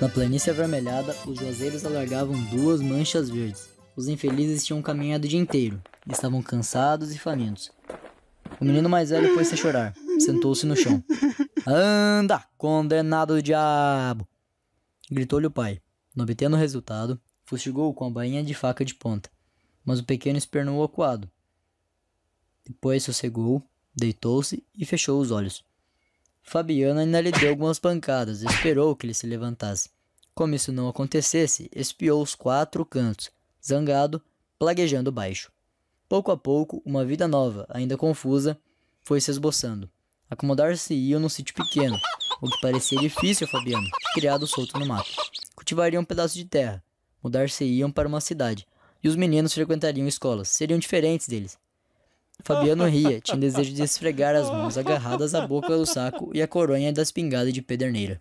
Na planície avermelhada, os juazeiros alargavam duas manchas verdes. Os infelizes tinham caminhado o dia inteiro. Estavam cansados e famintos. O menino mais velho pôs-se a chorar. Sentou-se no chão. Anda, condenado do diabo! Gritou-lhe o pai. Não obtendo o resultado, fustigou-o com a bainha de faca de ponta. Mas o pequeno espernou o acuado. Depois sossegou, deitou-se e fechou os olhos. Fabiano ainda lhe deu algumas pancadas e esperou que ele se levantasse. Como isso não acontecesse, espiou os quatro cantos, zangado, plaguejando baixo. Pouco a pouco, uma vida nova, ainda confusa, foi se esboçando. Acomodar-se-iam num sítio pequeno, o que parecia difícil a Fabiano, criado solto no mato. Cultivariam um pedaço de terra, mudar-se-iam para uma cidade, e os meninos frequentariam escolas, seriam diferentes deles. Fabiano ria, tinha desejo de esfregar as mãos agarradas à boca do saco e a coronha da espingarda de pederneira.